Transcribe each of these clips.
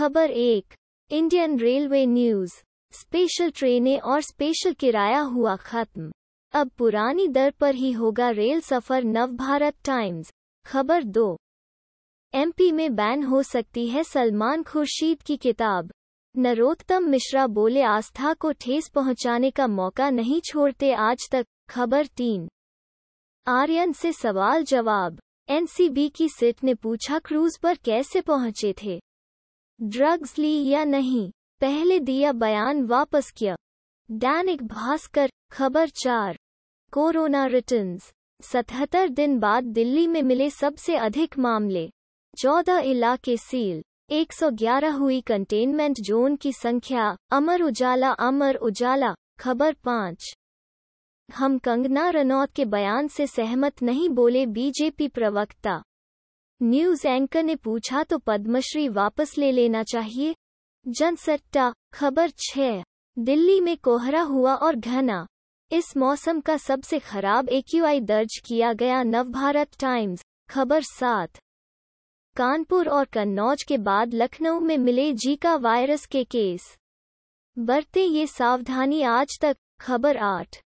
खबर एक Indian railway news special ट्रेनें और स्पेशल किराया हुआ खत्म अब पुरानी दर पर ही होगा रेल सफर नवभारत टाइम्स खबर दो एमपी में बैन हो सकती है सलमान खुर्शीद की किताब नरोत्तम मिश्रा बोले आस्था को ठेस पहुंचाने का मौका नहीं छोड़ते आज तक खबर तीन आर्यन से सवाल जवाब एनसीबी की सिट ने पूछा क्रूज पर कैसे पहुंचे थे ड्रग्स ली या नहीं पहले दिया बयान वापस किया दैनिक भास्कर खबर चार कोरोना रिटर्न सतहत्तर दिन बाद दिल्ली में मिले सबसे अधिक मामले चौदह इलाके सील 111 हुई कंटेनमेंट जोन की संख्या अमर उजाला अमर उजाला खबर पाँच हम कंगना रनौत के बयान से सहमत नहीं बोले बीजेपी प्रवक्ता न्यूज एंकर ने पूछा तो पद्मश्री वापस ले लेना चाहिए जनसट्टा खबर छ दिल्ली में कोहरा हुआ और घना इस मौसम का सबसे खराब एक्यूआई दर्ज किया गया नवभारत टाइम्स खबर सात कानपुर और कन्नौज के बाद लखनऊ में मिले जीका वायरस के केस बरते ये सावधानी आज तक खबर आठ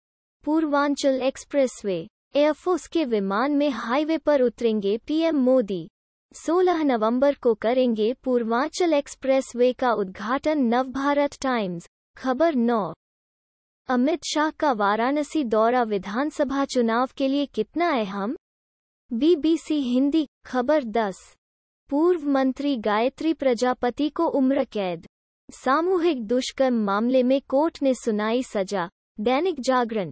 पूर्वांचल एक्सप्रेसवे एयरफोर्स के विमान में हाईवे पर उतरेंगे पीएम मोदी 16 नवंबर को करेंगे पूर्वांचल एक्सप्रेसवे का उद्घाटन नवभारत टाइम्स खबर नौ अमित शाह का वाराणसी दौरा विधानसभा चुनाव के लिए कितना अहम बीबीसी हिंदी खबर 10 पूर्व मंत्री गायत्री प्रजापति को उम्र कैद सामूहिक दुष्कर्म मामले में कोर्ट ने सुनाई सजा दैनिक जागरण